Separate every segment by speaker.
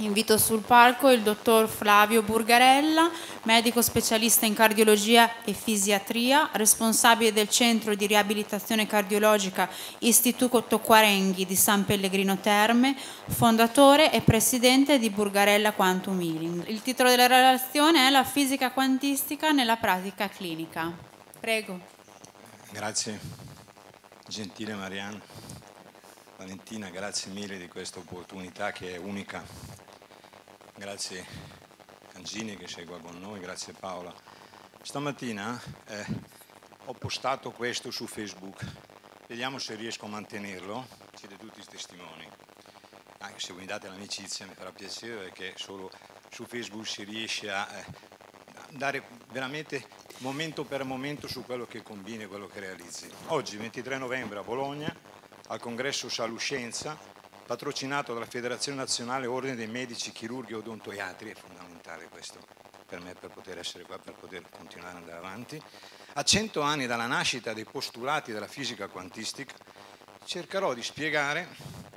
Speaker 1: Invito sul palco il dottor Flavio Burgarella, medico specialista in cardiologia e fisiatria, responsabile del centro di riabilitazione cardiologica Istituto Quarenghi di San Pellegrino Terme, fondatore e presidente di Burgarella Quantum Healing. Il titolo della relazione è La fisica quantistica nella pratica clinica. Prego. Grazie, gentile Marianne. Valentina, grazie mille di questa opportunità che è unica grazie Cangini che sei qua con noi, grazie Paola. Stamattina eh, ho postato questo su Facebook, vediamo se riesco a mantenerlo, siete tutti testimoni. Anche se voi mi date l'amicizia mi farà piacere perché solo su Facebook si riesce a eh, dare veramente momento per momento su quello che combini e quello che realizzi. Oggi 23 novembre a Bologna al congresso Saluscienza patrocinato dalla Federazione Nazionale Ordine dei Medici, Chirurghi e Odontoiatri, è fondamentale questo per me per poter essere qua, per poter continuare ad andare avanti. A cento anni dalla nascita dei postulati della fisica quantistica, cercherò di spiegare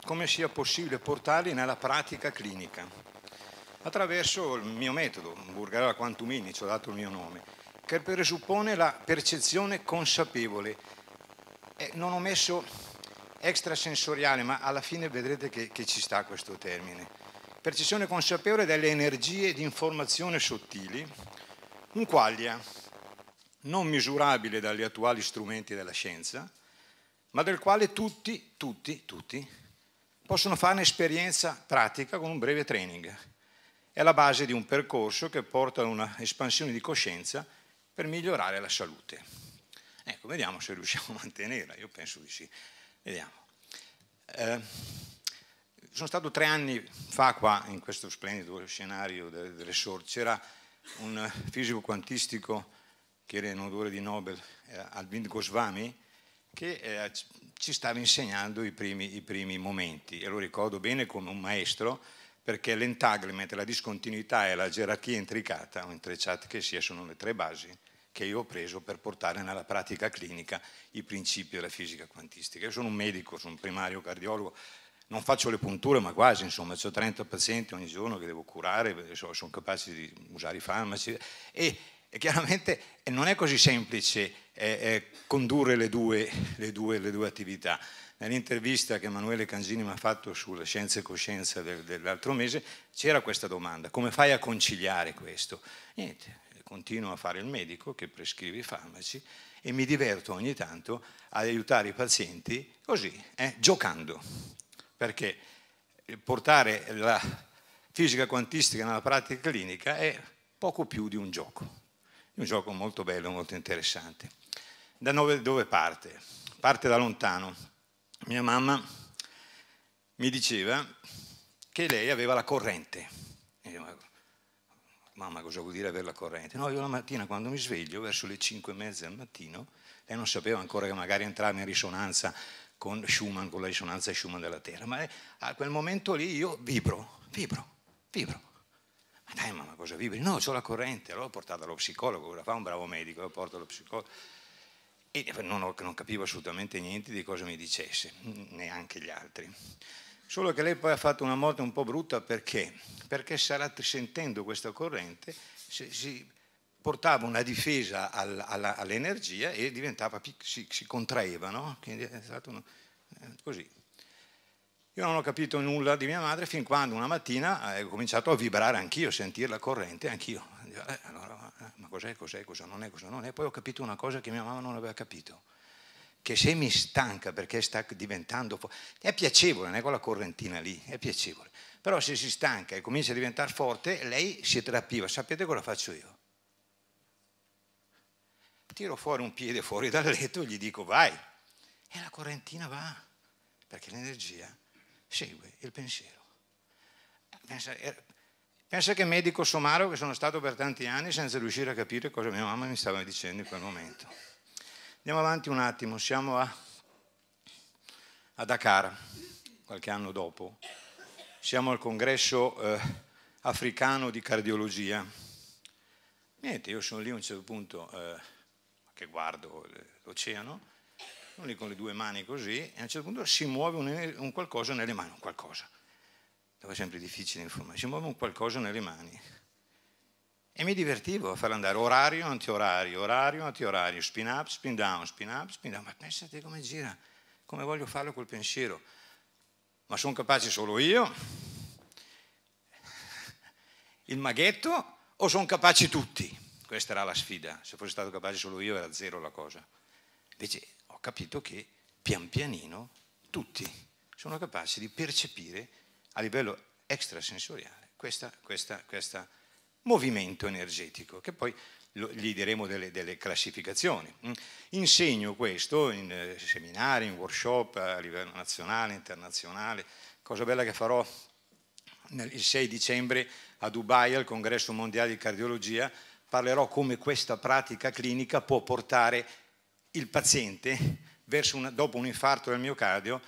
Speaker 1: come sia possibile portarli nella pratica clinica attraverso il mio metodo, Burgarella Quantumini, ci ho dato il mio nome, che presuppone la percezione consapevole. E non ho messo extrasensoriale, ma alla fine vedrete che, che ci sta questo termine. Percezione consapevole delle energie di informazione sottili, un quaglia non misurabile dagli attuali strumenti della scienza, ma del quale tutti, tutti, tutti possono fare un'esperienza pratica con un breve training. È la base di un percorso che porta ad una espansione di coscienza per migliorare la salute. Ecco, vediamo se riusciamo a mantenerla, io penso di sì. Vediamo. Eh, sono stato tre anni fa qua, in questo splendido scenario delle, delle sorti, c'era un fisico quantistico che era in odore di Nobel, eh, Alvind Goswami, che eh, ci stava insegnando i primi, i primi momenti, e lo ricordo bene come un maestro, perché l'entanglement, la discontinuità e la gerarchia intricata, o intrecciate che sia, sono le tre basi che io ho preso per portare nella pratica clinica i principi della fisica quantistica. Io sono un medico, sono un primario cardiologo, non faccio le punture, ma quasi, insomma, ho 30 pazienti ogni giorno che devo curare, sono capace di usare i farmaci e, chiaramente non è così semplice eh, eh, condurre le due, le due, le due attività. Nell'intervista che Emanuele Cangini mi ha fatto sulla scienza e coscienza dell'altro mese c'era questa domanda, come fai a conciliare questo? Niente, continuo a fare il medico che prescrive i farmaci e mi diverto ogni tanto ad aiutare i pazienti così, eh, giocando, perché portare la fisica quantistica nella pratica clinica è poco più di un gioco, un gioco molto bello, molto interessante. Da dove parte? Parte da lontano. Mia mamma mi diceva che lei aveva la corrente mamma cosa vuol dire avere la corrente? No, io la mattina quando mi sveglio, verso le 5 e mezza del mattino, lei non sapeva ancora che magari entrava in risonanza con Schumann, con la risonanza Schumann della Terra, ma eh, a quel momento lì io vibro, vibro, vibro. Ma dai mamma cosa vibri? No, ho la corrente, allora portata allo psicologo, cosa fa un bravo medico, lo porto allo psicologo. E non, ho, non capivo assolutamente niente di cosa mi dicesse, neanche gli altri. Solo che lei poi ha fatto una morte un po' brutta perché? Perché sarà sentendo questa corrente si portava una difesa all'energia e diventava, si, si contraeva, no? Quindi è stato uno, eh, così. Io non ho capito nulla di mia madre fin quando una mattina eh, ho cominciato a vibrare anch'io, a sentire la corrente anch'io. Eh, allora, ma cos'è, cos'è, cosa non è, cosa non è? Poi ho capito una cosa che mia mamma non aveva capito che se mi stanca perché sta diventando... forte, È piacevole, non è quella correntina lì, è piacevole. Però se si stanca e comincia a diventare forte, lei si trappiva, Sapete cosa faccio io? Tiro fuori un piede fuori dal letto e gli dico vai. E la correntina va, perché l'energia segue il pensiero. Pensa, eh, pensa che medico somaro che sono stato per tanti anni senza riuscire a capire cosa mia mamma mi stava dicendo in quel momento. Andiamo avanti un attimo, siamo a, a Dakar, qualche anno dopo. Siamo al congresso eh, africano di cardiologia. Niente, io sono lì a un certo punto eh, che guardo l'oceano, sono lì con le due mani così, e a un certo punto si muove un, un qualcosa nelle mani, un qualcosa. Dove è sempre difficile informare, si muove un qualcosa nelle mani e mi divertivo a far andare orario, anti-orario, orario, anti-orario, spin up, spin down, spin up, spin down. Ma pensate come gira, come voglio farlo col pensiero. Ma sono capace solo io, il maghetto, o sono capaci tutti? Questa era la sfida. Se fossi stato capace solo io era zero la cosa. Invece ho capito che pian pianino tutti sono capaci di percepire a livello extrasensoriale questa, questa, questa movimento energetico, che poi gli diremo delle, delle, classificazioni. Mm. Insegno questo in eh, seminari, in workshop a livello nazionale, internazionale, cosa bella che farò il 6 dicembre a Dubai al congresso mondiale di cardiologia, parlerò come questa pratica clinica può portare il paziente una, dopo un infarto del miocardio,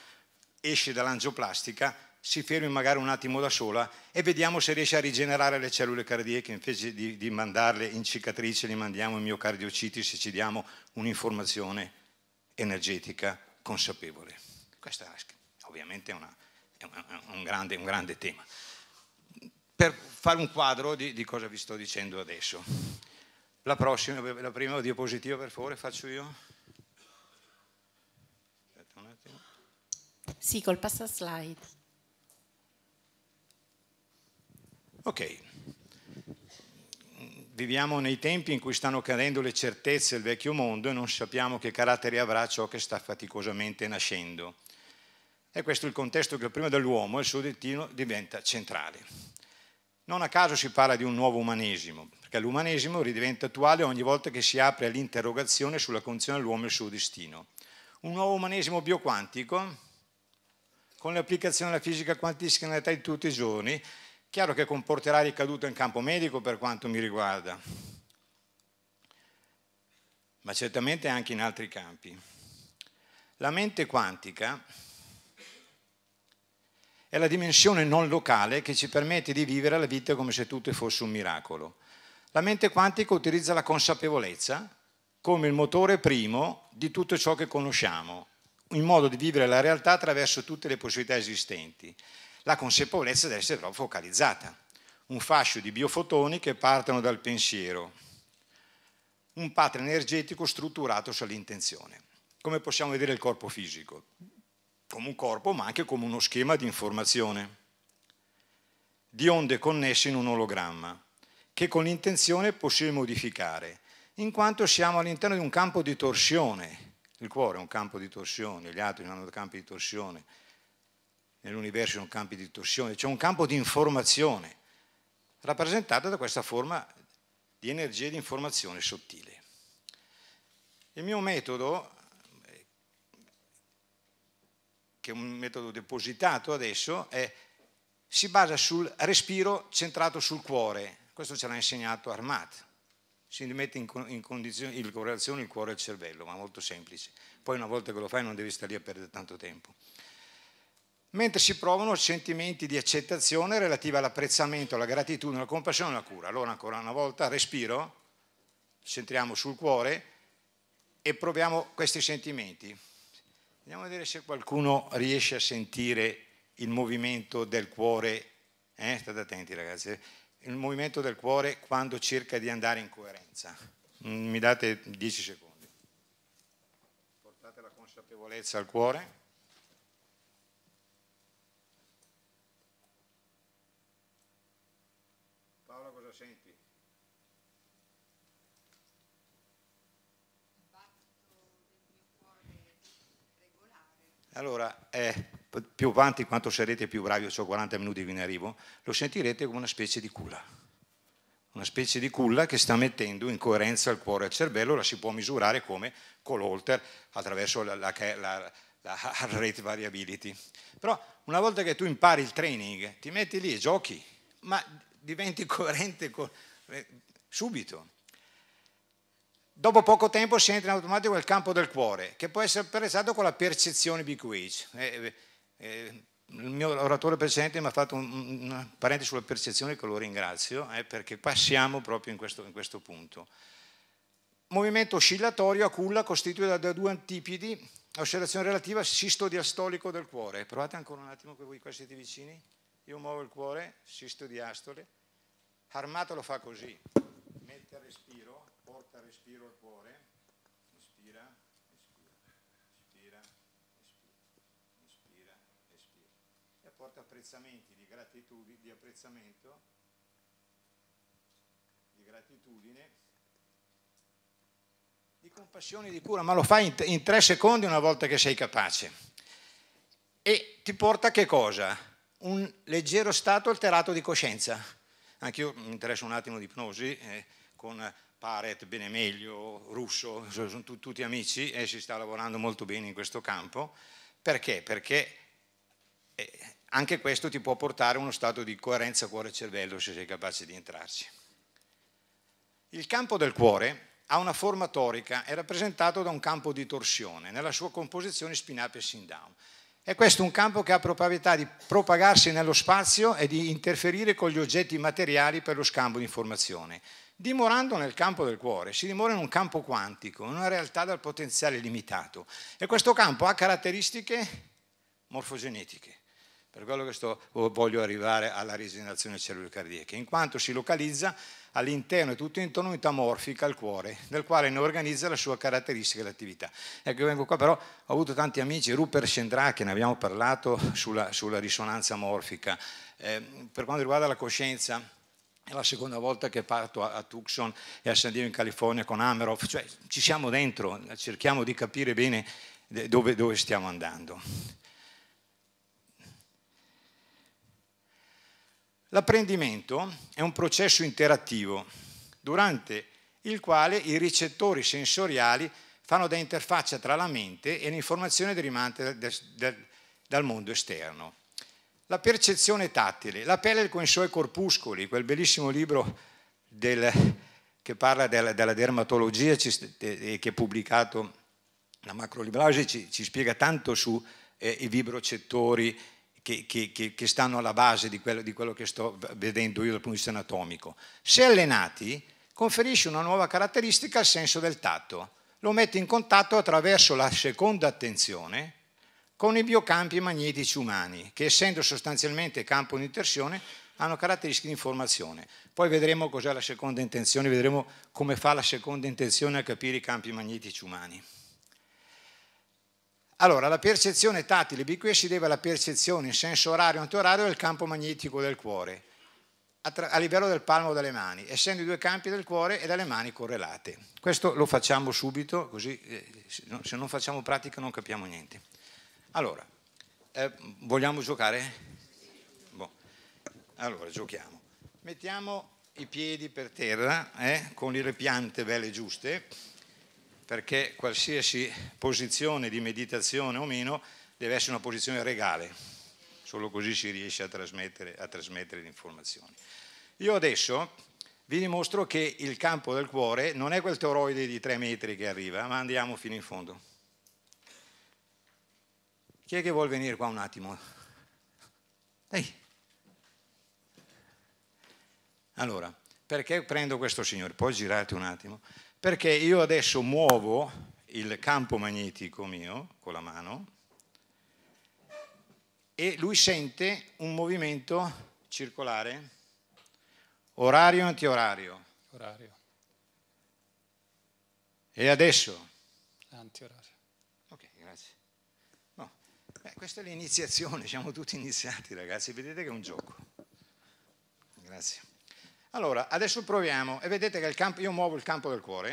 Speaker 1: esce dall'angioplastica si fermi magari un attimo da sola e vediamo se riesce a rigenerare le cellule cardiache invece di, di mandarle in cicatrice, le mandiamo in miocardiociti se ci diamo un'informazione energetica consapevole. Questo è ovviamente una, è un, grande, un, grande, tema. Per fare un quadro di, di cosa vi sto dicendo adesso. La prossima, la prima diapositiva per favore faccio io. Aspetta un attimo. Sì, col passa slide. Ok, viviamo nei tempi in cui stanno cadendo le certezze del vecchio mondo e non sappiamo che carattere avrà ciò che sta faticosamente nascendo. E questo è il contesto che prima dell'uomo il suo destino diventa centrale. Non a caso si parla di un nuovo umanesimo, perché l'umanesimo ridiventa attuale ogni volta che si apre all'interrogazione sulla condizione dell'uomo e il suo destino. Un nuovo umanesimo bioquantico, con l'applicazione della fisica quantistica nella realtà di tutti i giorni, Chiaro che comporterà ricadute in campo medico per quanto mi riguarda, ma certamente anche in altri campi. La mente quantica è la dimensione non locale che ci permette di vivere la vita come se tutto fosse un miracolo. La mente quantica utilizza la consapevolezza come il motore primo di tutto ciò che conosciamo, in modo di vivere la realtà attraverso tutte le possibilità esistenti la consapevolezza deve essere proprio focalizzata. Un fascio di biofotoni che partono dal pensiero, un pattern energetico strutturato sull'intenzione. Come possiamo vedere il corpo fisico? Come un corpo, ma anche come uno schema di informazione, di onde connesse in un ologramma, che con l'intenzione possiamo modificare, in quanto siamo all'interno di un campo di torsione. Il cuore è un campo di torsione, gli altri hanno campi di torsione, nell'universo sono campi di torsione, c'è un campo di informazione rappresentato da questa forma di energia di informazione sottile. Il mio metodo, che è un metodo depositato adesso, è, si basa sul respiro centrato sul cuore. Questo ce l'ha insegnato Armat. Si mette in, in, in correlazione il cuore e il cervello, ma molto semplice. Poi una volta che lo fai non devi stare lì a perdere tanto tempo mentre si provano sentimenti di accettazione relativa all'apprezzamento, alla gratitudine, alla compassione e alla cura. Allora ancora una volta respiro, centriamo sul cuore e proviamo questi sentimenti. Andiamo a vedere se qualcuno riesce a sentire il movimento del cuore, eh? state attenti ragazzi, eh. il movimento del cuore quando cerca di andare in coerenza. Mm, mi date 10 secondi. Portate la consapevolezza al cuore. Allora, eh, più avanti, quanto sarete più bravi, ho 40 minuti che ne arrivo, lo sentirete come una specie di culla. Una specie di culla che sta mettendo in coerenza il cuore e il cervello, la si può misurare come con l'holter attraverso la, la, la, la rate variability. Però una volta che tu impari il training, ti metti lì e giochi, ma diventi coerente con, eh, subito. Dopo poco tempo si entra in automatico nel campo del cuore, che può essere apprezzato con la percezione BQH. Eh, eh, eh, il mio oratore precedente mi ha fatto un, un parente sulla percezione che lo ringrazio, eh, perché passiamo proprio in questo, in questo punto. Movimento oscillatorio a culla costituito da due antipidi, oscillazione relativa sisto-diastolico del cuore. Provate ancora un attimo che voi qua siete vicini. Io muovo il cuore, sisto-diastole. Armato lo fa così, mette a respiro, porta respiro al cuore, inspira, espira, inspira, espira, inspira, espira. E porta apprezzamenti di gratitudine, di apprezzamento, di gratitudine, di compassione e di cura, ma lo fai in, in tre secondi una volta che sei capace. E ti porta che cosa? Un leggero stato alterato di coscienza. Anche io mi interessa un attimo di ipnosi, eh, con Paret, bene meglio, Russo, sono tu, tutti amici e si sta lavorando molto bene in questo campo. Perché? Perché eh, anche questo ti può portare a uno stato di coerenza cuore-cervello se sei capace di entrarci. Il campo del cuore ha una forma torica, è rappresentato da un campo di torsione, nella sua composizione spin-up e spin down E questo è un campo che ha probabilità di propagarsi nello spazio e di interferire con gli oggetti materiali per lo scambio di informazione. Dimorando nel campo del cuore, si dimora in un campo quantico, in una realtà dal potenziale limitato. E questo campo ha caratteristiche morfogenetiche. Per quello che sto, voglio arrivare alla rigenerazione cellule cardiache, in quanto si localizza all'interno e tutto intorno unità morfica al cuore, nel quale ne organizza la sua caratteristica e l'attività. Ecco, io vengo qua però, ho avuto tanti amici, Rupert Scendrà, che ne abbiamo parlato sulla, sulla risonanza morfica. Eh, per quanto riguarda la coscienza, è la seconda volta che parto a, Tucson e a San Diego in California con Ameroff, cioè ci siamo dentro, cerchiamo di capire bene dove, dove stiamo andando. L'apprendimento è un processo interattivo durante il quale i ricettori sensoriali fanno da interfaccia tra la mente e l'informazione derivante dal mondo esterno la percezione tattile, la pelle con i suoi corpuscoli, quel bellissimo libro del, che parla della, della dermatologia che è pubblicato la macrolibrosi ci, ci, spiega tanto sui eh, vibrocettori che, che, che, che, stanno alla base di quello, di quello, che sto vedendo io dal punto di vista anatomico. Se allenati, conferisce una nuova caratteristica al senso del tatto, lo mette in contatto attraverso la seconda attenzione, con i biocampi magnetici umani, che essendo sostanzialmente campo di torsione hanno caratteristiche di informazione. Poi vedremo cos'è la seconda intenzione, vedremo come fa la seconda intenzione a capire i campi magnetici umani. Allora, la percezione tattile BQ si deve alla percezione in senso orario e antiorario del campo magnetico del cuore, a, livello del palmo delle mani, essendo i due campi del cuore e delle mani correlate. Questo lo facciamo subito, così eh, se non facciamo pratica non capiamo niente. Allora, eh, vogliamo giocare? Boh. Allora, giochiamo. Mettiamo i piedi per terra eh, con le piante belle giuste, perché qualsiasi posizione di meditazione o meno deve essere una posizione regale, solo così si riesce a trasmettere, a trasmettere le informazioni. Io adesso vi dimostro che il campo del cuore non è quel toroide di tre metri che arriva, ma andiamo fino in fondo. Chi è che vuol venire qua un attimo? Ehi. Allora, perché prendo questo signore? Poi girate un attimo. Perché io adesso muovo il campo magnetico mio con la mano e lui sente un movimento circolare, orario antiorario. Orario. E adesso? Antiorario. Beh, questa è l'iniziazione, siamo tutti iniziati ragazzi, vedete che è un gioco. Grazie. Allora, adesso proviamo e vedete che campo, io muovo il campo del cuore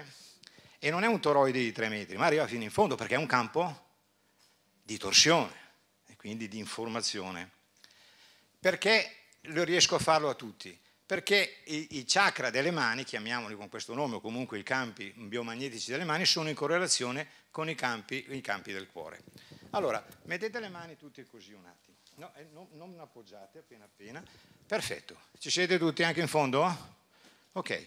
Speaker 1: eh, e non è un toroide di 3 metri, ma arriva fino in fondo perché è un campo di torsione e quindi di informazione. Perché lo riesco a farlo a tutti? Perché i, i chakra delle mani, chiamiamoli con questo nome o comunque i campi biomagnetici delle mani, sono in correlazione con i campi, i campi del cuore. Allora, mettete le mani tutte così un attimo, no, eh, non, non appoggiate appena appena, perfetto, ci siete tutti anche in fondo? Ok,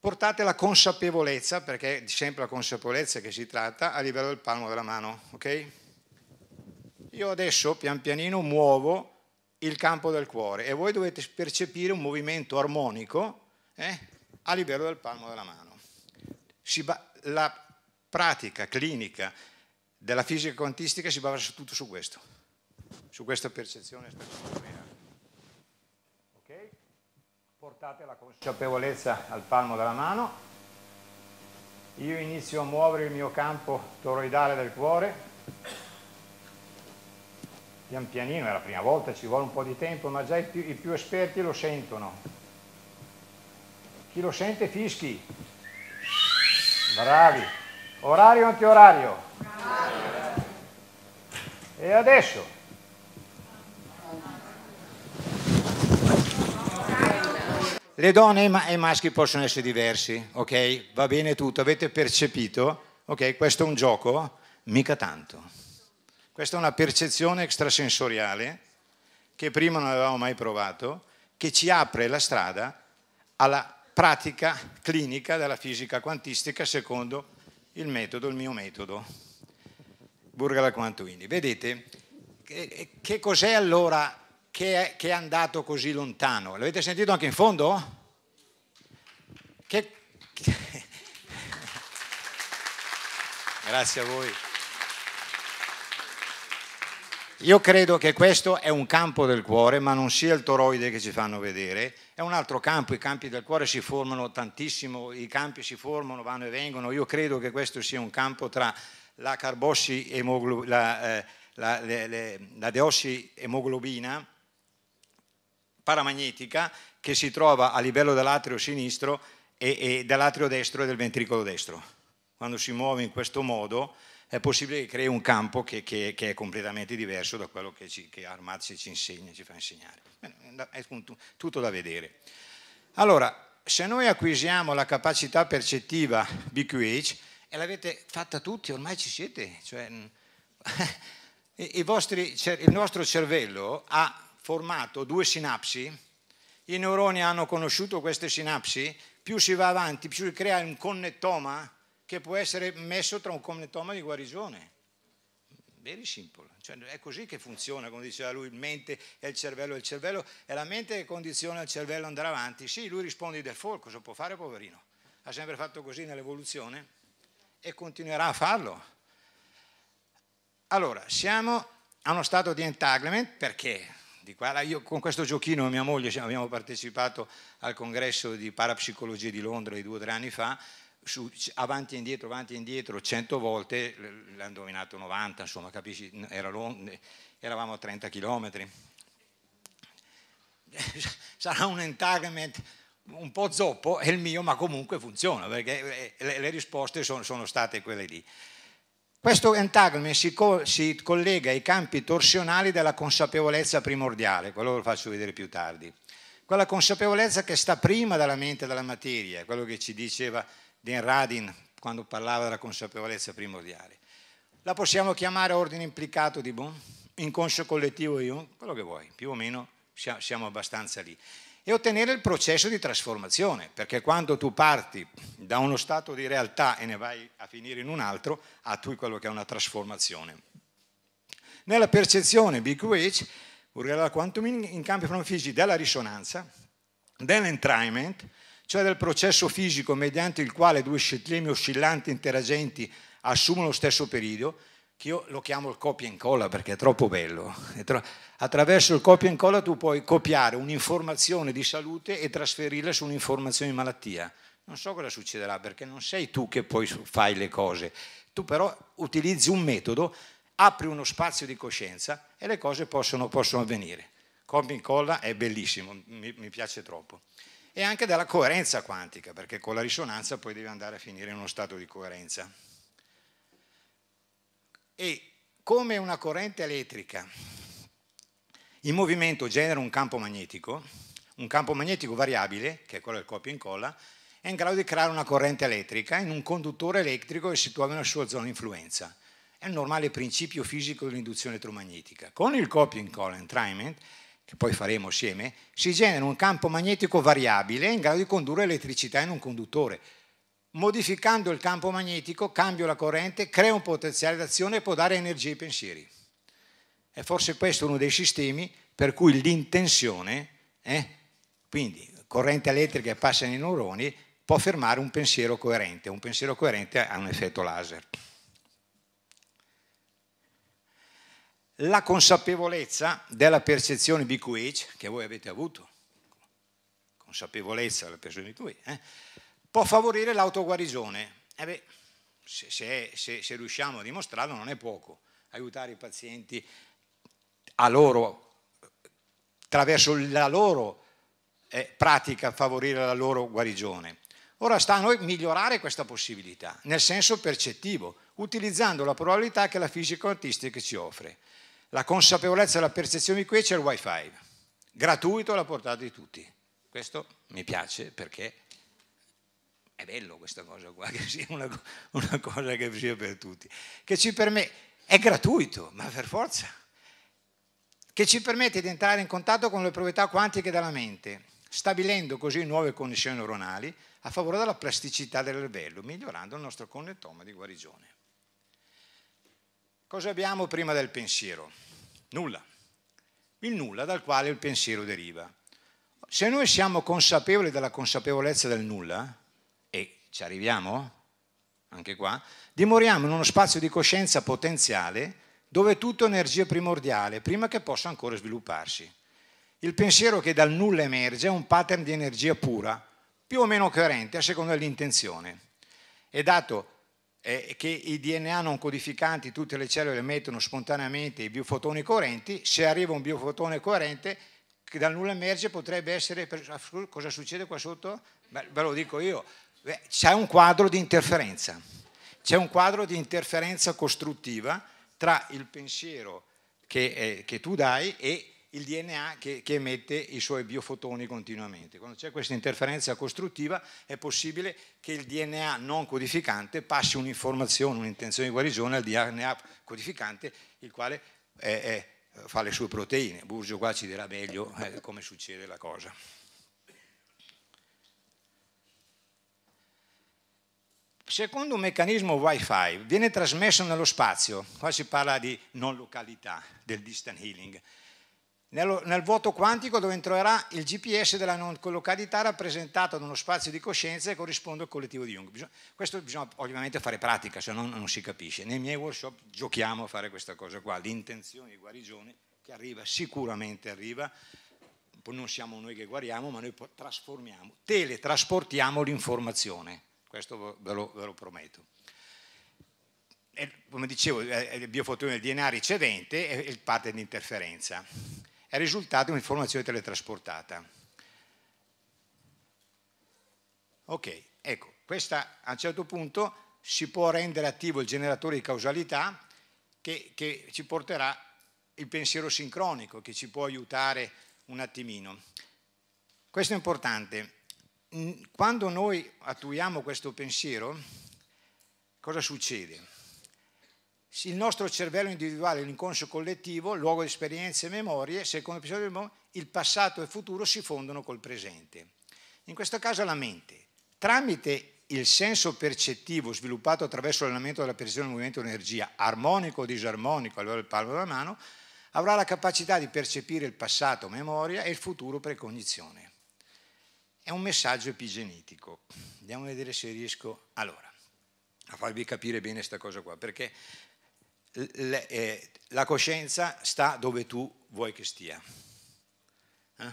Speaker 1: portate la consapevolezza, perché è sempre la consapevolezza che si tratta, a livello del palmo della mano, ok? Io adesso pian pianino muovo il campo del cuore e voi dovete percepire un movimento armonico eh, a livello del palmo della mano. la pratica clinica della fisica quantistica si basa tutto su questo, su questa percezione spettroscopica. Okay? Portate la consapevolezza al palmo della mano, io inizio a muovere il mio campo toroidale del cuore, pian pianino, è la prima volta, ci vuole un po' di tempo, ma già i più, i più esperti lo sentono. Chi lo sente fischi. Bravi. Orario anti orario. E adesso? Le donne e i maschi possono essere diversi, ok? Va bene tutto, avete percepito? Ok, questo è un gioco? Mica tanto. Questa è una percezione extrasensoriale che prima non avevamo mai provato, che ci apre la strada alla pratica clinica della fisica quantistica secondo il metodo, il mio metodo. Burgala Quantuini. Vedete, che, che cos'è allora che è, che è, andato così lontano? L'avete sentito anche in fondo? Che... Grazie a voi. Io credo che questo è un campo del cuore, ma non sia il toroide che ci fanno vedere, è un altro campo, i campi del cuore si formano tantissimo, i campi si formano, vanno e vengono, io credo che questo sia un campo tra la, la, eh, la, la deossiemoglobina paramagnetica che si trova a livello dell'atrio sinistro e, e dell'atrio destro e del ventricolo destro. Quando si muove in questo modo è possibile che crei un campo che, che, che è completamente diverso da quello che, ci, che Armazzi ci insegna, ci fa insegnare. È tutto da vedere. Allora, se noi acquisiamo la capacità percettiva BQH, e l'avete fatta tutti, ormai ci siete. Cioè, vostri, il nostro cervello ha formato due sinapsi, i neuroni hanno conosciuto queste sinapsi, più si va avanti, più si crea un connettoma che può essere messo tra un connettoma di guarigione. Very simple, cioè, è così che funziona, come diceva lui, mente e il cervello, il cervello è la mente che condiziona il cervello ad andare avanti. Sì, lui risponde di default, cosa può fare poverino? Ha sempre fatto così nell'evoluzione? e continuerà a farlo. Allora, siamo a uno stato di entanglement perché qua, io con questo giochino mia moglie abbiamo partecipato al congresso di parapsicologia di Londra di due o tre anni fa, su, avanti e indietro, avanti e indietro, cento volte, l'hanno dominato 90, insomma, capisci, Era Londra, eravamo a 30 km. Sarà un entanglement un po' zoppo è il mio, ma comunque funziona, perché eh, le, le risposte sono, sono, state quelle lì. Questo entanglement si, co si collega ai campi torsionali della consapevolezza primordiale, quello lo faccio vedere più tardi. Quella consapevolezza che sta prima dalla mente e dalla materia, quello che ci diceva Den Radin quando parlava della consapevolezza primordiale. La possiamo chiamare ordine implicato di Bohm, inconscio collettivo di io, quello che vuoi, più o meno siamo abbastanza lì e ottenere il processo di trasformazione, perché quando tu parti da uno stato di realtà e ne vai a finire in un altro, attui quello che è una trasformazione. Nella percezione BQH, Urgella Quantum in campi fisici della risonanza, dell'entrainment, cioè del processo fisico mediante il quale due scittlemi oscillanti interagenti assumono lo stesso periodo, che io lo chiamo il copia e incolla perché è troppo bello. Attraverso il copia e incolla tu puoi copiare un'informazione di salute e trasferirla su un'informazione di malattia. Non so cosa succederà perché non sei tu che poi fai le cose, tu però utilizzi un metodo, apri uno spazio di coscienza e le cose possono, possono avvenire. Copia e incolla è bellissimo, mi, mi piace troppo. E anche della coerenza quantica perché con la risonanza poi devi andare a finire in uno stato di coerenza e come una corrente elettrica in movimento genera un campo magnetico, un campo magnetico variabile, che è quello del copia e incolla, è in grado di creare una corrente elettrica in un conduttore elettrico che si trova nella sua zona di influenza. È il normale principio fisico dell'induzione elettromagnetica. Con il copia e incolla entrainment, che poi faremo assieme, si genera un campo magnetico variabile in grado di condurre elettricità in un conduttore modificando il campo magnetico cambio la corrente, creo un potenziale d'azione e può dare energia ai pensieri. E forse questo è uno dei sistemi per cui l'intensione, eh, quindi corrente elettrica che passa nei neuroni, può fermare un pensiero coerente. Un pensiero coerente ha un effetto laser. La consapevolezza della percezione BQH che voi avete avuto, consapevolezza della percezione BQH, eh, può favorire l'autoguarigione. Eh beh, se, se, se, se, riusciamo a dimostrarlo non è poco, aiutare i pazienti a loro, attraverso la loro eh, pratica, favorire la loro guarigione. Ora sta a noi migliorare questa possibilità, nel senso percettivo, utilizzando la probabilità che la fisica artistica ci offre. La consapevolezza e la percezione di qui c'è il wifi, gratuito alla portata di tutti. Questo mi piace perché bello questa cosa qua, che sia una, una cosa che sia per tutti, che ci permette, è gratuito, ma per forza, che ci permette di entrare in contatto con le proprietà quantiche della mente, stabilendo così nuove connessioni neuronali a favore della plasticità del cervello, migliorando il nostro connettoma di guarigione. Cosa abbiamo prima del pensiero? Nulla. Il nulla dal quale il pensiero deriva. Se noi siamo consapevoli della consapevolezza del nulla, ci arriviamo? Anche qua. Dimoriamo in uno spazio di coscienza potenziale dove tutto è energia primordiale, prima che possa ancora svilupparsi. Il pensiero che dal nulla emerge è un pattern di energia pura, più o meno coerente a seconda dell'intenzione. E dato che i DNA non codificanti, tutte le cellule emettono spontaneamente i biofotoni coerenti, se arriva un biofotone coerente che dal nulla emerge potrebbe essere, cosa succede qua sotto? Beh, ve lo dico io, c'è un quadro di interferenza, c'è un quadro di interferenza costruttiva tra il pensiero che, eh, che tu dai e il DNA che, che, emette i suoi biofotoni continuamente. Quando c'è questa interferenza costruttiva è possibile che il DNA non codificante passi un'informazione, un'intenzione di guarigione al DNA codificante, il quale eh, eh, fa le sue proteine. Burgio qua ci dirà meglio eh, come succede la cosa. Secondo un meccanismo Wi-Fi viene trasmesso nello spazio, qua si parla di non località, del distant healing, nel, nel vuoto quantico dove entrerà il GPS della non località rappresentato da uno spazio di coscienza e corrisponde al collettivo di Jung. Bisogna, questo bisogna ovviamente fare pratica, se no non si capisce. Nei miei workshop giochiamo a fare questa cosa qua, l'intenzione di guarigione che arriva, sicuramente arriva, non siamo noi che guariamo, ma noi trasformiamo, teletrasportiamo l'informazione questo ve lo, ve lo prometto. E, come dicevo, il biofotone del DNA ricevente è il parte di interferenza. È il risultato di un'informazione teletrasportata. Ok, ecco, questa a un certo punto si può rendere attivo il generatore di causalità che, che ci porterà il pensiero sincronico, che ci può aiutare un attimino. Questo è importante quando noi attuiamo questo pensiero, cosa succede? Il nostro cervello individuale, l'inconscio collettivo, luogo di esperienze e memorie, secondo episodio, il passato e il futuro si fondono col presente. In questo caso la mente, tramite il senso percettivo sviluppato attraverso l'allenamento della percezione del movimento energia, armonico o disarmonico, allora il palmo della mano, avrà la capacità di percepire il passato, memoria e il futuro precognizione. È un messaggio epigenetico. Andiamo a vedere se riesco allora, a farvi capire bene questa cosa qua, perché le, eh, la coscienza sta dove tu vuoi che stia. Eh?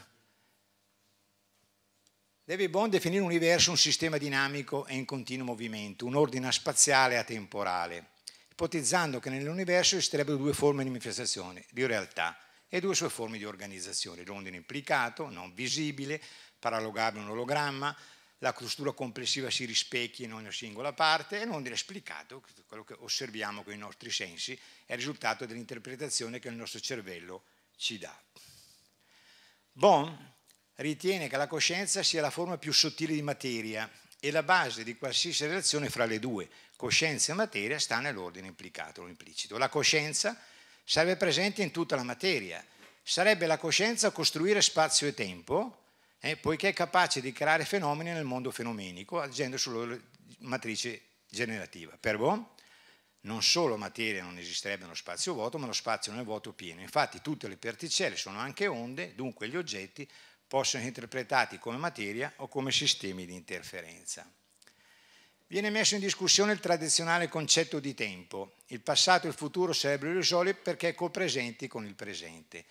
Speaker 1: David Bond definì l'universo un sistema dinamico e in continuo movimento, un ordine spaziale e atemporale, ipotizzando che nell'universo esisterebbero due forme di manifestazione di realtà, e due sue forme di organizzazione, l'ondine implicato, non visibile, paralogabile a un ologramma, la struttura complessiva si rispecchia in ogni singola parte e l'ondine esplicato, quello che osserviamo con i nostri sensi, è il risultato dell'interpretazione che il nostro cervello ci dà. Bohm ritiene che la coscienza sia la forma più sottile di materia e la base di qualsiasi relazione fra le due, coscienza e materia, sta nell'ordine implicato o implicito. La coscienza sarebbe presente in tutta la materia. Sarebbe la coscienza a costruire spazio e tempo, eh, poiché è capace di creare fenomeni nel mondo fenomenico, agendo sulla matrice generativa. Per voi, non solo materia non esisterebbe nello spazio vuoto, ma lo spazio non è vuoto pieno. Infatti tutte le particelle sono anche onde, dunque gli oggetti possono essere interpretati come materia o come sistemi di interferenza. Viene messo in discussione il tradizionale concetto di tempo. Il passato e il futuro sarebbero irrisoli perché copresenti con il presente.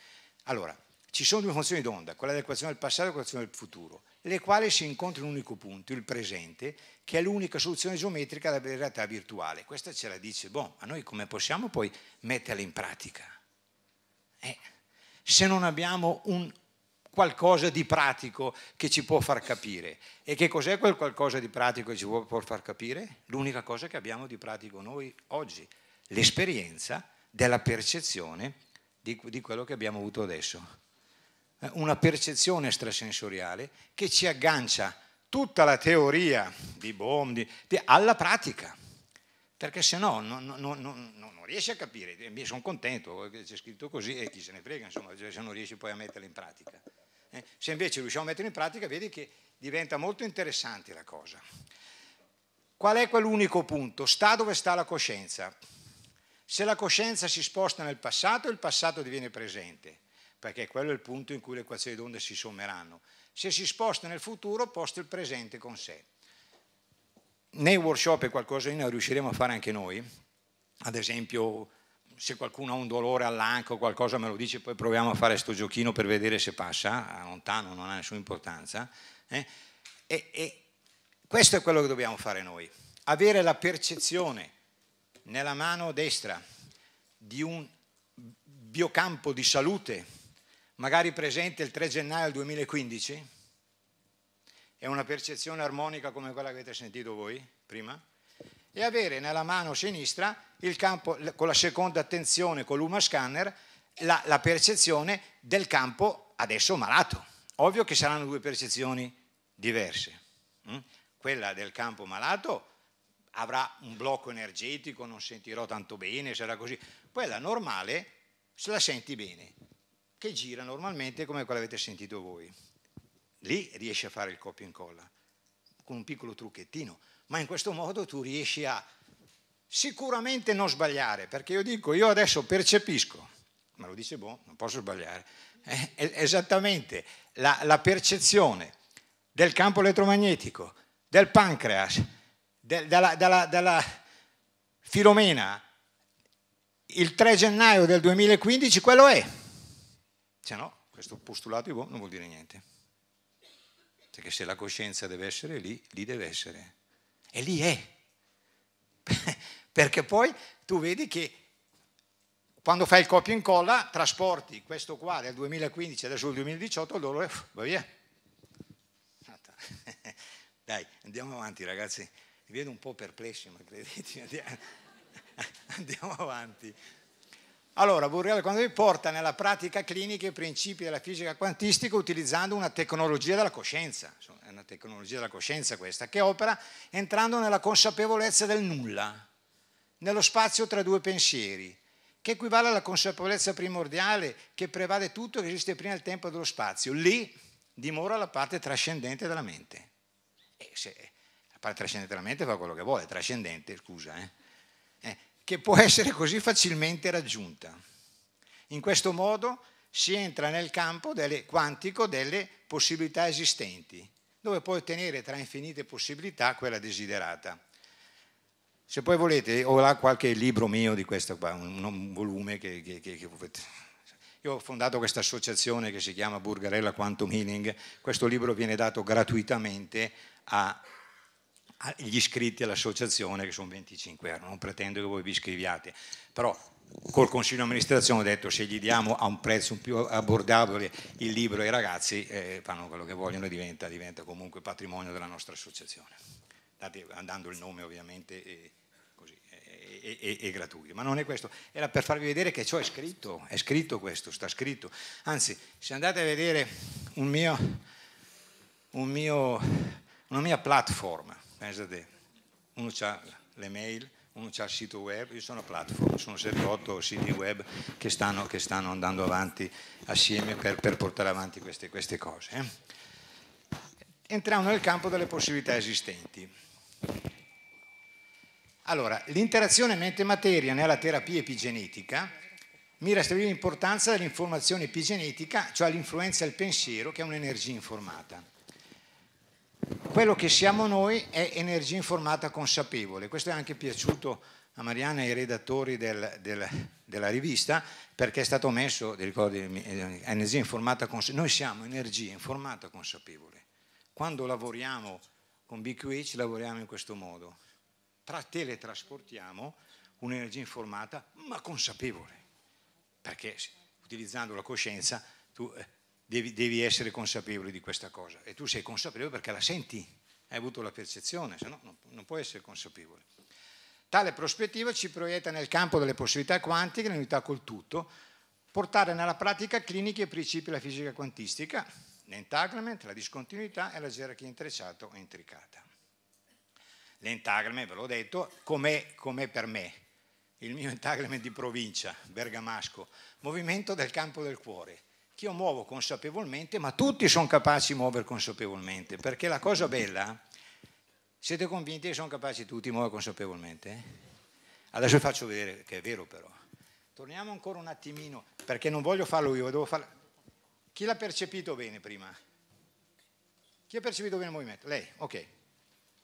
Speaker 1: Allora, ci sono due funzioni d'onda, quella dell'equazione del passato e quella del futuro, le quali si incontrano in un unico punto, il presente, che è l'unica soluzione geometrica della realtà virtuale. Questa ce la dice, boh, ma noi come possiamo poi metterla in pratica? Eh, se non abbiamo un qualcosa di pratico che ci può far capire. E che cos'è quel qualcosa di pratico che ci può far capire? L'unica cosa che abbiamo di pratico noi oggi, l'esperienza della percezione di, di quello che abbiamo avuto adesso. Eh, una percezione extrasensoriale che ci aggancia tutta la teoria di Bohm di, di, alla pratica perché se no non, non, non, non riesci a capire, sono contento che c'è scritto così e chi se ne frega, insomma, cioè, se non riesci poi a metterla in pratica. Eh? Se invece riusciamo a metterlo in pratica, vedi che diventa molto interessante la cosa. Qual è quell'unico punto? Sta dove sta la coscienza. Se la coscienza si sposta nel passato, il passato diviene presente, perché quello è il punto in cui le equazioni d'onda si sommeranno. Se si sposta nel futuro, posta il presente con sé. Nei workshop è qualcosa che noi riusciremo a fare anche noi, ad esempio se qualcuno ha un dolore all'anca o qualcosa me lo dice, poi proviamo a fare sto giochino per vedere se passa, a lontano non ha nessuna importanza. Eh? E, e questo è quello che dobbiamo fare noi, avere la percezione nella mano destra di un biocampo di salute, magari presente il 3 gennaio 2015, è una percezione armonica come quella che avete sentito voi prima? e avere nella mano sinistra campo, con la seconda attenzione con l'UMA scanner la, la percezione del campo adesso malato. Ovvio che saranno due percezioni diverse. Mm? Quella del campo malato avrà un blocco energetico, non sentirò tanto bene, sarà così. Quella normale se la senti bene, che gira normalmente come quella avete sentito voi. Lì riesce a fare il copia e incolla con un piccolo trucchettino ma in questo modo tu riesci a sicuramente non sbagliare, perché io dico, io adesso percepisco, ma lo dice Boh, non posso sbagliare, eh, esattamente la, la percezione del campo elettromagnetico, del pancreas, del, dalla, filomena, il 3 gennaio del 2015, quello è. Se no, questo postulato di boh, non vuol dire niente. Perché cioè se la coscienza deve essere lì, lì deve essere e lì è. Perché poi tu vedi che quando fai il copia e incolla trasporti questo qua del 2015 adesso il 2018, allora eh, va via. Dai, andiamo avanti ragazzi, Mi vedo un po' perplessi, ma credetemi, andiamo avanti. Allora, Burriel quando mi porta nella pratica clinica i principi della fisica quantistica utilizzando una tecnologia della coscienza, è una tecnologia della coscienza questa, che opera entrando nella consapevolezza del nulla, nello spazio tra due pensieri, che equivale alla consapevolezza primordiale che prevale tutto che esiste prima del tempo e dello spazio. Lì dimora la parte trascendente della mente. E Se, la parte trascendente della mente fa quello che vuole, trascendente, scusa, eh che può essere così facilmente raggiunta. In questo modo si entra nel campo delle, quantico delle possibilità esistenti, dove puoi ottenere tra infinite possibilità quella desiderata. Se poi volete, ho là qualche libro mio di questo qua, un, un volume che, che, che, che io ho fondato questa associazione che si chiama Burgarella Quantum Healing, questo libro viene dato gratuitamente a gli iscritti all'associazione che sono 25 euro, non pretendo che voi vi iscriviate, però col consiglio di amministrazione ho detto se gli diamo a un prezzo più abbordabile il libro ai ragazzi eh, fanno quello che vogliono e diventa, diventa, comunque patrimonio della nostra associazione, andando il nome ovviamente e, così, e, e, e, gratuito, ma non è questo, era per farvi vedere che ciò è scritto, è scritto questo, sta scritto, anzi se andate a vedere un mio, un mio, una mia piattaforma pensa te, uno ha le mail, uno ha il sito web, io sono platform, sono 7-8 siti web che stanno, che stanno, andando avanti assieme per, per portare avanti queste, queste cose. Eh. Entriamo nel campo delle possibilità esistenti. Allora, l'interazione mente-materia nella terapia epigenetica mira a stabilire l'importanza dell'informazione epigenetica, cioè l'influenza del pensiero, che è un'energia informata quello che siamo noi è energia informata consapevole. Questo è anche piaciuto a Mariana e ai redattori del, del, della rivista perché è stato messo, ricordi, eh, energia informata consapevole. Noi siamo energia informata consapevole. Quando lavoriamo con BQH lavoriamo in questo modo. Tra teletrasportiamo un'energia informata ma consapevole, perché utilizzando la coscienza tu... Eh, devi, devi essere consapevole di questa cosa. E tu sei consapevole perché la senti, hai avuto la percezione, se no non, non puoi essere consapevole. Tale prospettiva ci proietta nel campo delle possibilità quantiche, nell'unità col tutto, portare nella pratica cliniche e principi della fisica quantistica, l'entanglement, la discontinuità e la gerarchia intrecciata o intricata. L'entanglement, ve l'ho detto, com'è, com'è per me? Il mio entanglement di provincia, bergamasco, movimento del campo del cuore che io muovo consapevolmente, ma tutti sono capaci di muovere consapevolmente, perché la cosa bella, siete convinti che sono capaci tutti di muovere consapevolmente? Eh? Adesso vi faccio vedere che è vero però. Torniamo ancora un attimino, perché non voglio farlo io, devo farlo. Chi l'ha percepito bene prima? Chi ha percepito bene il movimento? Lei, ok.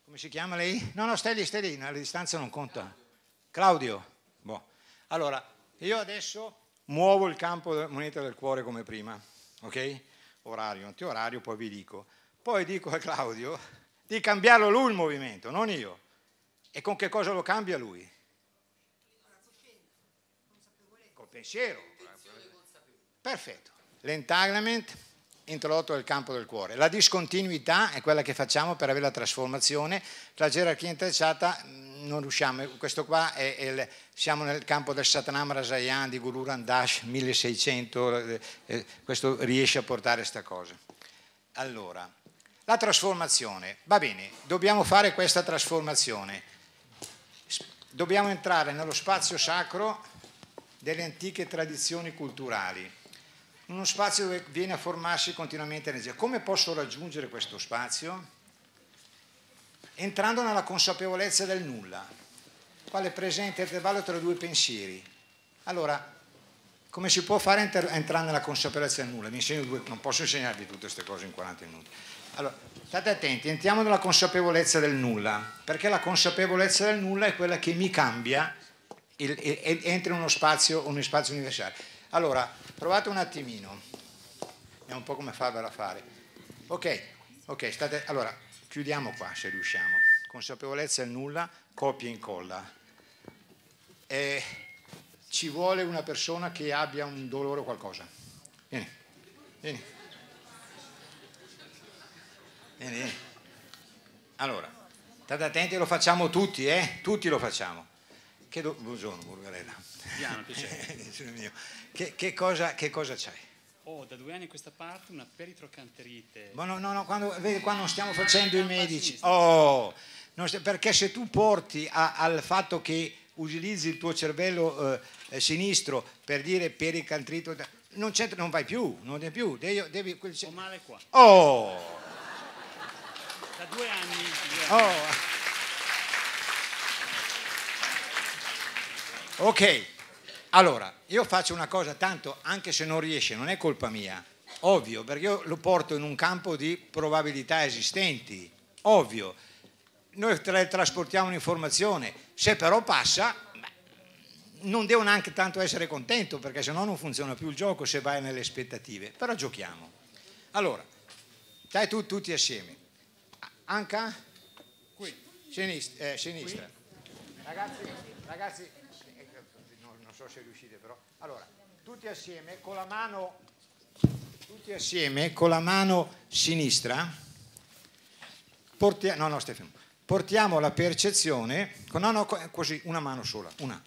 Speaker 1: Come si chiama lei? No, no, stai lì, stai lì, la distanza non conta. Claudio. Boh. Allora, io adesso muovo il campo della moneta del cuore come prima, ok? Orario, antiorario, poi vi dico. Poi dico a Claudio di cambiarlo lui il movimento, non io. E con che cosa lo cambia lui? Col pensiero. Perfetto. L'entanglement introdotto nel campo del cuore. La discontinuità è quella che facciamo per avere la trasformazione, la gerarchia intrecciata mm, non riusciamo, questo qua è, è, siamo nel campo del Satanam Rasayan di Guru Randash 1600, eh, eh, questo riesce a portare questa cosa. Allora, la trasformazione, va bene, dobbiamo fare questa trasformazione, dobbiamo entrare nello spazio sacro delle antiche tradizioni culturali uno spazio dove viene a formarsi continuamente energia. Come posso raggiungere questo spazio? Entrando nella consapevolezza del nulla, quale è presente intervallo tra i due pensieri. Allora, come si può fare a entrare nella consapevolezza del nulla? Due, non posso insegnarvi tutte queste cose in 40 minuti. Allora, state attenti, entriamo nella consapevolezza del nulla, perché la consapevolezza del nulla è quella che mi cambia e entra in uno spazio, uno spazio universale. Allora, Provate un attimino, vediamo un po' come farvela fare. Ok, ok, state, allora chiudiamo qua se riusciamo. Consapevolezza è nulla, copia e incolla. E ci vuole una persona che abbia un dolore o qualcosa. Vieni, vieni. Vieni, vieni. Allora, state attenti, lo facciamo tutti, eh? Tutti lo facciamo. Che do- Buongiorno, Burgarella. Piano, piacere. mio. Che, che, cosa, che cosa c'è? Oh, da due anni a questa parte una peritrocanterite. Ma no, no, no, quando, vedi, qua non stiamo facendo i medici. Oh, st- perché se tu porti a, al fatto che utilizzi il tuo cervello eh, eh sinistro per dire pericantrito, non, non vai più, non è più. Devi, devi, quel, Ho male qua. Oh! Da due anni. Due anni. Oh! Ok. Allora, io faccio una cosa, tanto anche se non riesce, non è colpa mia, ovvio, perché io lo porto in un campo di probabilità esistenti, ovvio. Noi tra trasportiamo un'informazione, se però passa, non devo neanche tanto essere contento, perché se no non funziona più il gioco se vai nelle aspettative, però giochiamo. Allora, dai tu tutti assieme. Anca? Qui. Sinistra. Eh, sinistra. Qui. Ragazzi, ragazzi se riuscite però. Allora, tutti assieme, con la mano, tutti assieme, con la mano sinistra, portia, no, no, Stefano, portiamo la percezione, no, no, così, una mano sola, una,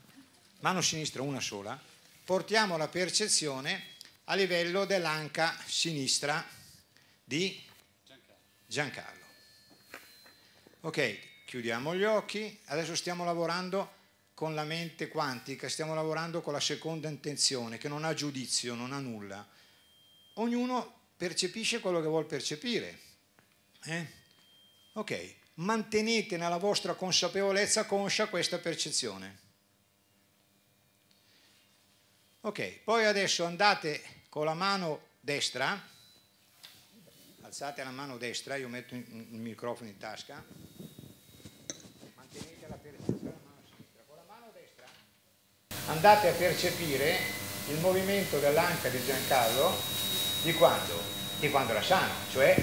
Speaker 1: mano sinistra, una sola, portiamo la percezione a livello dell'anca sinistra di Giancarlo. Ok, chiudiamo gli occhi, adesso stiamo lavorando con la mente quantica, stiamo lavorando con la seconda intenzione, che non ha giudizio, non ha nulla. Ognuno percepisce quello che vuol percepire. Eh? Ok, mantenete nella vostra consapevolezza conscia questa percezione. Ok, poi adesso andate con la mano destra, alzate la mano destra, io metto il microfono in tasca. andate a percepire il movimento dell'anca di Giancarlo di quando? Di quando la sano, cioè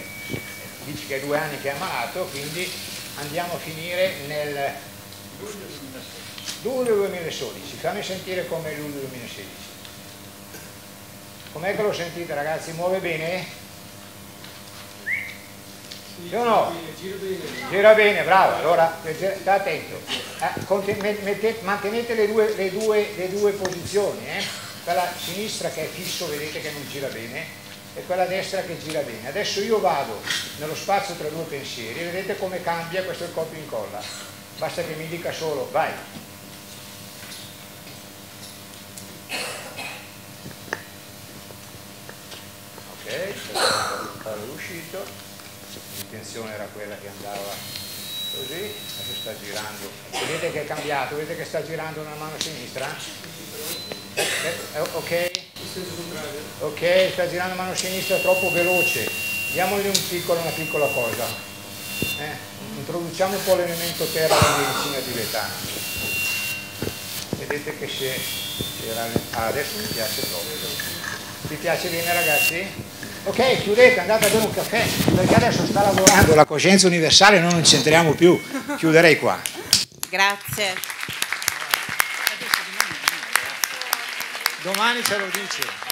Speaker 1: dice che è due anni che è ammalato, quindi andiamo a finire nel luglio 2016, fammi sentire come è luglio 2016. Com'è che lo sentite ragazzi? Muove bene? Sì o no? Gira bene, gira bene bravo, allora sta attento. Eh, mettete, mantenete le due, le due, le due posizioni, eh? quella sinistra che è fisso, vedete che non gira bene, e quella destra che gira bene. Adesso io vado nello spazio tra due pensieri, vedete come cambia questo è il copio incolla. Basta che mi dica solo vai. Ok, è uscito l'intenzione era quella che andava così, adesso sta girando, vedete che è cambiato, vedete che sta girando una mano sinistra? Eh, eh, ok? Ok, sta girando mano sinistra troppo veloce, diamogli un piccolo, una piccola cosa, eh? introduciamo un po' l'elemento terra della medicina di tibetana, vedete che si è, ah, adesso mi piace troppo, Ti piace bene ragazzi? ok chiudete andate a bere un caffè perché adesso sta lavorando la coscienza universale noi non ci entriamo più chiuderei qua grazie domani ce lo dice